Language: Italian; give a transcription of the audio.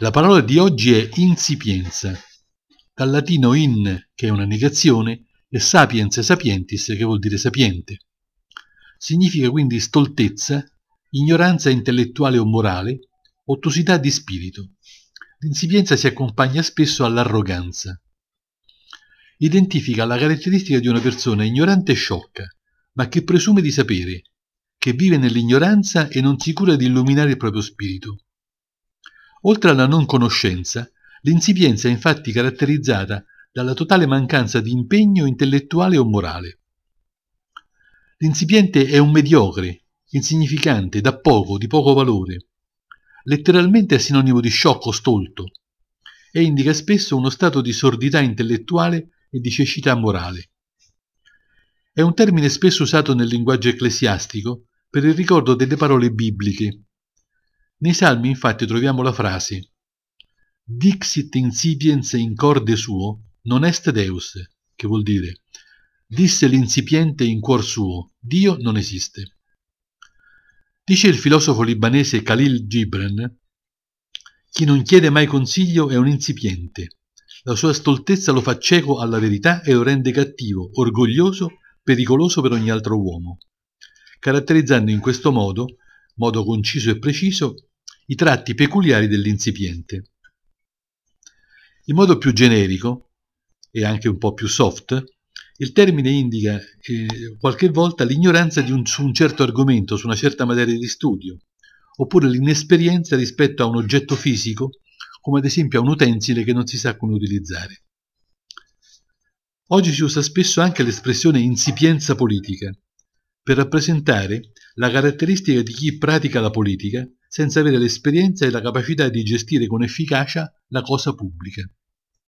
La parola di oggi è insipienza, dal latino in, che è una negazione, e sapiens sapientis, che vuol dire sapiente. Significa quindi stoltezza, ignoranza intellettuale o morale, ottusità di spirito. L'insipienza si accompagna spesso all'arroganza. Identifica la caratteristica di una persona ignorante e sciocca, ma che presume di sapere, che vive nell'ignoranza e non si cura di illuminare il proprio spirito. Oltre alla non conoscenza, l'insipienza è infatti caratterizzata dalla totale mancanza di impegno intellettuale o morale. L'insipiente è un mediocre, insignificante, da poco, di poco valore. Letteralmente è sinonimo di sciocco stolto e indica spesso uno stato di sordità intellettuale e di cecità morale. È un termine spesso usato nel linguaggio ecclesiastico per il ricordo delle parole bibliche, nei salmi infatti troviamo la frase Dixit incipiens in corde suo non est Deus, che vuol dire disse l'insipiente in cuor suo, Dio non esiste. Dice il filosofo libanese Khalil Gibran, chi non chiede mai consiglio è un insipiente, la sua stoltezza lo fa cieco alla verità e lo rende cattivo, orgoglioso, pericoloso per ogni altro uomo, caratterizzando in questo modo modo conciso e preciso, i tratti peculiari dell'insipiente. In modo più generico, e anche un po' più soft, il termine indica eh, qualche volta l'ignoranza un, su un certo argomento, su una certa materia di studio, oppure l'inesperienza rispetto a un oggetto fisico, come ad esempio a un utensile che non si sa come utilizzare. Oggi si usa spesso anche l'espressione insipienza politica, per rappresentare la caratteristica di chi pratica la politica senza avere l'esperienza e la capacità di gestire con efficacia la cosa pubblica.